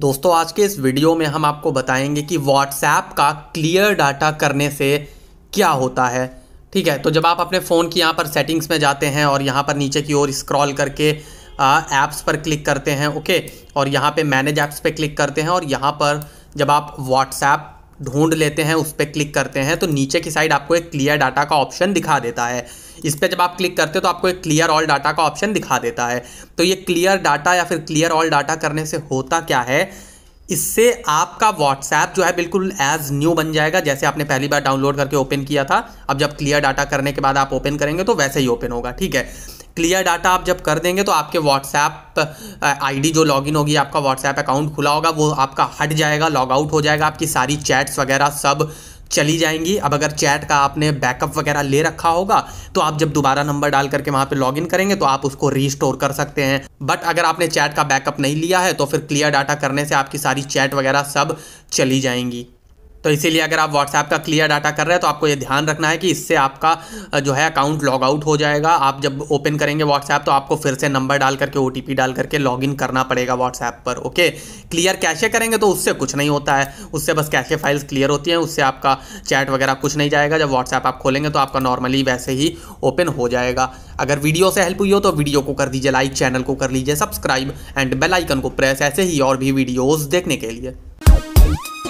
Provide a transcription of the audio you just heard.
दोस्तों आज के इस वीडियो में हम आपको बताएंगे कि व्हाट्सएप का क्लियर डाटा करने से क्या होता है ठीक है तो जब आप अपने फ़ोन की यहाँ पर सेटिंग्स में जाते हैं और यहाँ पर नीचे की ओर स्क्रॉल करके ऐप्स पर क्लिक करते हैं ओके और यहाँ पे मैनेज ऐप्स पे क्लिक करते हैं और यहाँ पर जब आप व्हाट्सएप ढूंढ लेते हैं उस पर क्लिक करते हैं तो नीचे की साइड आपको एक क्लियर डाटा का ऑप्शन दिखा देता है इस पर जब आप क्लिक करते हो तो आपको एक क्लियर ऑल डाटा का ऑप्शन दिखा देता है तो ये क्लियर डाटा या फिर क्लियर ऑल डाटा करने से होता क्या है इससे आपका व्हाट्सएप जो है बिल्कुल एज न्यू बन जाएगा जैसे आपने पहली बार डाउनलोड करके ओपन किया था अब जब क्लियर डाटा करने के बाद आप ओपन करेंगे तो वैसे ही ओपन होगा ठीक है क्लियर डाटा आप जब कर देंगे तो आपके व्हाट्सएप आईडी जो लॉगिन होगी आपका व्हाट्सएप अकाउंट खुला होगा वो आपका हट जाएगा लॉग आउट हो जाएगा आपकी सारी चैट्स वगैरह सब चली जाएंगी अब अगर चैट का आपने बैकअप वगैरह ले रखा होगा तो आप जब दोबारा नंबर डाल करके वहाँ पे लॉगिन करेंगे तो आप उसको रीस्टोर कर सकते हैं बट अगर आपने चैट का बैकअप नहीं लिया है तो फिर क्लियर डाटा करने से आपकी सारी चैट वगैरह सब चली जाएंगी तो इसीलिए अगर आप व्हाट्सएप का क्लियर डाटा कर रहे हैं तो आपको ये ध्यान रखना है कि इससे आपका जो है अकाउंट लॉग आउट हो जाएगा आप जब ओपन करेंगे व्हाट्सएप तो आपको फिर से नंबर डाल करके ओ टी डाल करके लॉग इन करना पड़ेगा व्हाट्सएप पर ओके क्लियर कैशे करेंगे तो उससे कुछ नहीं होता है उससे बस कैशे फाइल्स क्लियर होती हैं उससे आपका चैट वगैरह कुछ नहीं जाएगा जब व्हाट्सएप आप खोलेंगे तो आपका नॉर्मली वैसे ही ओपन हो जाएगा अगर वीडियो से हेल्प हुई हो तो वीडियो को कर दीजिए लाइक चैनल को कर लीजिए सब्सक्राइब एंड बेल आइकन को प्रेस ऐसे ही और भी वीडियोज़ देखने के लिए